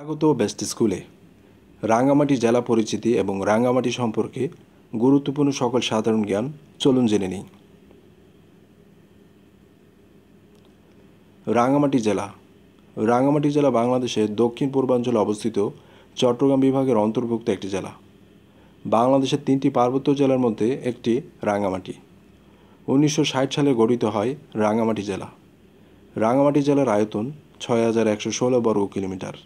স্বাগত বেস্ট স্কুলে রাঙ্গামাটি জেলা পরিচিতি এবং রাঙ্গামাটি সম্পর্কে গুরুত্বপূর্ণ সকল সাধারণ জ্ঞান চলুন জেনে নিই রাঙ্গামাটি জেলা রাঙ্গামাটি জেলা বাংলাদেশের দক্ষিণ পূর্বাঞ্চলে অবস্থিত চট্টগ্রাম বিভাগের অন্তর্ভুক্ত একটি জেলা বাংলাদেশের তিনটি পার্বত্য জেলার মধ্যে একটি রাঙ্গামাটি উনিশশো সালে গঠিত হয় রাঙ্গামাটি জেলা রাঙ্গামাটি জেলার আয়তন ছয় হাজার একশো ষোলো বর্গ কিলোমিটার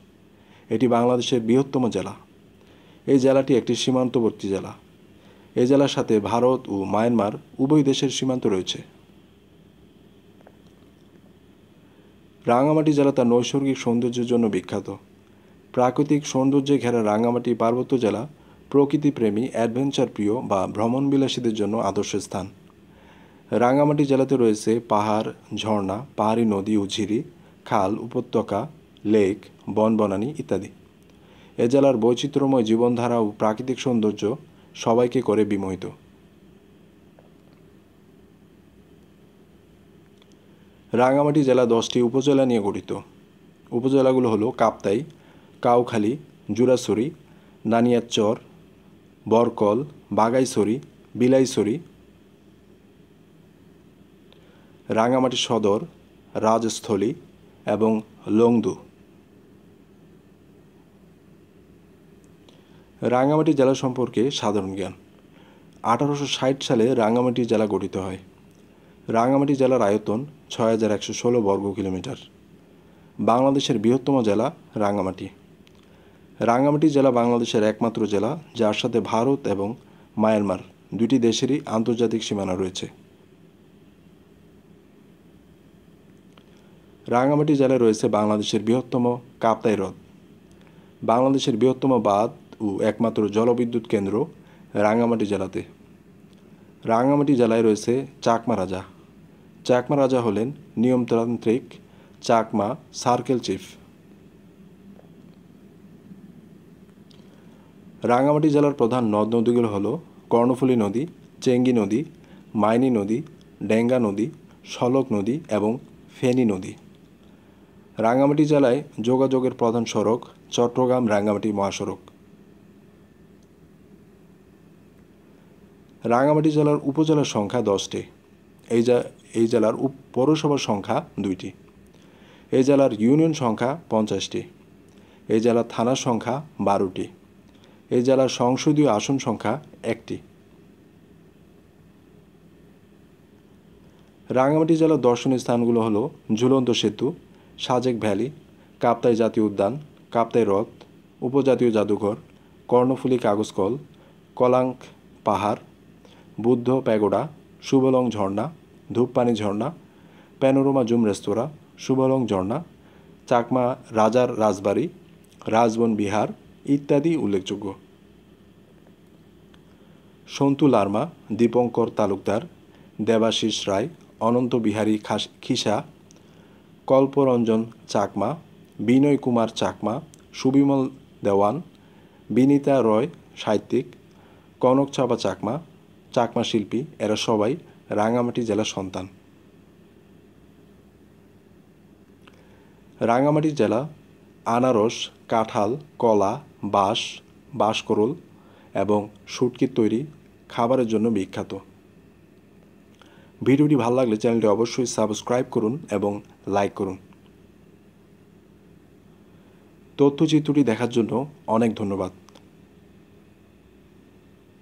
এটি বাংলাদেশের বৃহত্তম জেলা এই জেলাটি একটি সীমান্তবর্তী জেলা এই জেলার সাথে ভারত ও মায়ানমার উভয় দেশের সীমান্ত রয়েছে রাঙামাটি জেলা তার নৈসর্গিক সৌন্দর্যের জন্য বিখ্যাত প্রাকৃতিক সৌন্দর্যে ঘেরা রাঙামাটি পার্বত্য জেলা প্রকৃতিপ্রেমী অ্যাডভেঞ্চার প্রিয় বা ভ্রমণ বিলাসীদের জন্য আদর্শ স্থান রাঙামাটি জেলাতে রয়েছে পাহাড় ঝর্ণা পাহাড়ি নদী ও ঝিরি খাল উপত্যকা লেক বন বনানি ইত্যাদি এ জেলার বৈচিত্র্যময় জীবনধারা ও প্রাকৃতিক সৌন্দর্য সবাইকে করে বিমোহিত রাঙামাটি জেলা দশটি উপজেলা নিয়ে গঠিত উপজেলাগুলো হলো কাপ্তাই কাউখালী জুরাসরি নানিয়াচর বরকল বাগাইছড়ি বিলাইছড়ি রাঙামাটি সদর রাজস্থলী এবং লংদু রাঙ্গামাটি জেলা সম্পর্কে সাধারণ জ্ঞান আঠারোশো ষাট সালে রাঙ্গামাটি জেলা গঠিত হয় রাঙ্গামাটি জেলার আয়তন ছয় হাজার একশো ষোলো বর্গ কিলোমিটার বাংলাদেশের বৃহত্তম জেলা রাঙ্গামাটি রাঙ্গামাটি জেলা বাংলাদেশের একমাত্র জেলা যার সাথে ভারত এবং মায়ানমার দুটি দেশেরই আন্তর্জাতিক সীমানা রয়েছে রাঙ্গামাটি জেলায় রয়েছে বাংলাদেশের বৃহত্তম কাপ্তাই হ্রদ বাংলাদেশের বৃহত্তম বাঁধ ও একমাত্র জলবিদ্যুৎ কেন্দ্র রাঙ্গামাটি জেলাতে রাঙ্গামাটি জেলায় রয়েছে চাকমা রাজা চাকমা রাজা হলেন নিয়মতান্ত্রিক চাকমা সার্কেল চিফ রাঙ্গামাটি জেলার প্রধান নদ নদীগুলো হল কর্ণফুলী নদী চেঙ্গি নদী মাইনি নদী ডেঙ্গা নদী সলক নদী এবং ফেনী নদী রাঙ্গামাটি জেলায় যোগাযোগের প্রধান সড়ক চট্টগ্রাম রাঙ্গামাটি মহাসড়ক রাঙামাটি জেলার উপজেলার সংখ্যা দশটি এই জা এই জেলার পৌরসভার সংখ্যা দুইটি এই জেলার ইউনিয়ন সংখ্যা পঞ্চাশটি এই জেলার থানার সংখ্যা বারোটি এই জেলার সংসদীয় আসন সংখ্যা একটি রাঙামাটি জেলার দর্শনীয় স্থানগুলো হলো ঝুলন্ত সেতু সাজেক ভ্যালি কাপ্তাই জাতীয় উদ্যান কাপ্তাই হ্রদ উপজাতীয় জাদুঘর কর্ণফুলি কাগজকল কলাঙ্ক পাহাড় বুদ্ধ প্যাগোডা শুভলং ঝর্ণা ধূপপানি ঝর্ণা প্যানোরোমা জুম রেস্তোরাঁ শুভলং ঝর্ণা চাকমা রাজার রাজবাড়ি রাজবন বিহার ইত্যাদি উল্লেখযোগ্য সন্তু লার্মা দীপঙ্কর তালুকদার দেবাশিস রায় অনন্ত বিহারী খাস খিসা কল্পরঞ্জন চাকমা বিনয় কুমার চাকমা সুবিমল দেওয়ান বিনিতা রয় সাহিত্যিক কনক চাপা চাকমা চাকমা শিল্পী এরা সবাই রাঙামাটি জেলার সন্তান রাঙামাটি জেলা আনারস কাঁঠাল কলা বাঁশ বাঁশকরোল এবং শুটকির তৈরি খাবারের জন্য বিখ্যাত ভিডিওটি ভালো লাগলে চ্যানেলটি অবশ্যই সাবস্ক্রাইব করুন এবং লাইক করুন তথ্যচিত্রটি দেখার জন্য অনেক ধন্যবাদ